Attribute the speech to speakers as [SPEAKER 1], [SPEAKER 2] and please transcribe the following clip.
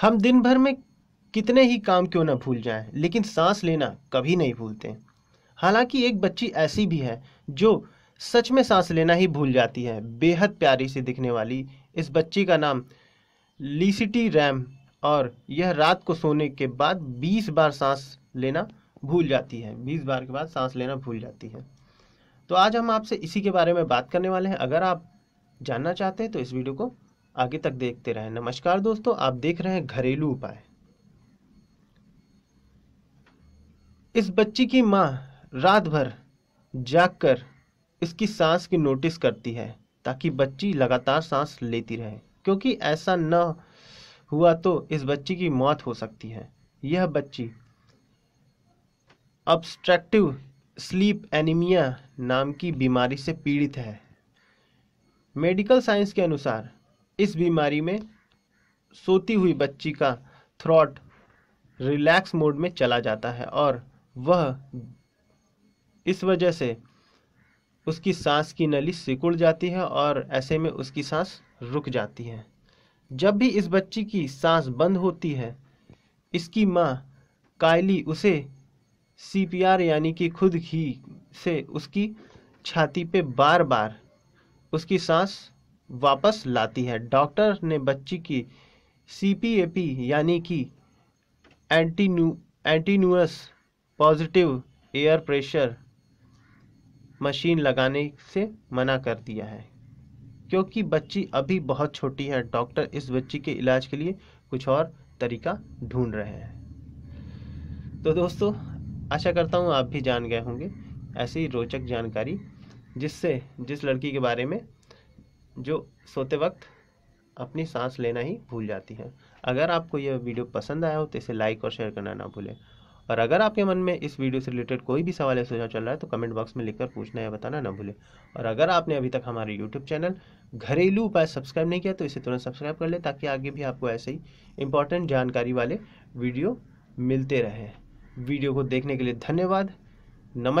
[SPEAKER 1] हम दिन भर में कितने ही काम क्यों ना भूल जाएं लेकिन सांस लेना कभी नहीं भूलते हालांकि एक बच्ची ऐसी भी है जो सच में सांस लेना ही भूल जाती है बेहद प्यारी सी दिखने वाली इस बच्ची का नाम लीसिटी रैम और यह रात को सोने के बाद 20 बार सांस लेना भूल जाती है 20 बार के बाद सांस लेना भूल जाती है तो आज हम आपसे इसी के बारे में बात करने वाले हैं अगर आप जानना चाहते हैं तो इस वीडियो को आगे तक देखते रहें नमस्कार दोस्तों आप देख रहे हैं घरेलू उपाय इस बच्ची की माँ रात भर जागकर इसकी सांस की नोटिस करती है ताकि बच्ची लगातार सांस लेती रहे क्योंकि ऐसा न हुआ तो इस बच्ची की मौत हो सकती है यह बच्ची ऑब्स्ट्रक्टिव स्लीप एनीमिया नाम की बीमारी से पीड़ित है मेडिकल साइंस के अनुसार इस बीमारी में सोती हुई बच्ची का थ्रॉट रिलैक्स मोड में चला जाता है और वह इस वजह से उसकी सांस की नली सिकुड़ जाती है और ऐसे में उसकी सांस रुक जाती है जब भी इस बच्ची की सांस बंद होती है इसकी माँ कायली उसे सीपीआर यानी कि खुद ही से उसकी छाती पे बार बार उसकी सांस वापस लाती है डॉक्टर ने बच्ची की सीपीएपी यानी कि एंटीन्यू continuous positive air pressure machine लगाने से मना कर दिया है क्योंकि बच्ची अभी बहुत छोटी है डॉक्टर इस बच्ची के इलाज के लिए कुछ और तरीका ढूंढ रहे हैं तो दोस्तों आशा करता हूँ आप भी जान गए होंगे ऐसी रोचक जानकारी जिससे जिस लड़की के बारे में जो सोते वक्त अपनी सांस लेना ही भूल जाती है अगर आपको यह वीडियो पसंद आया हो तो इसे लाइक और शेयर करना ना भूलें और अगर आपके मन में इस वीडियो से रिलेटेड कोई भी सवाल या सुझाव चल रहा है तो कमेंट बॉक्स में लिखकर पूछना या बताना ना भूलें और अगर आपने अभी तक हमारे यूट्यूब चैनल घरेलू उपाय सब्सक्राइब नहीं किया तो इसे तुरंत सब्सक्राइब कर लें ताकि आगे भी आपको ऐसे ही इंपॉर्टेंट जानकारी वाले वीडियो मिलते रहें वीडियो को देखने के लिए धन्यवाद नमस्कार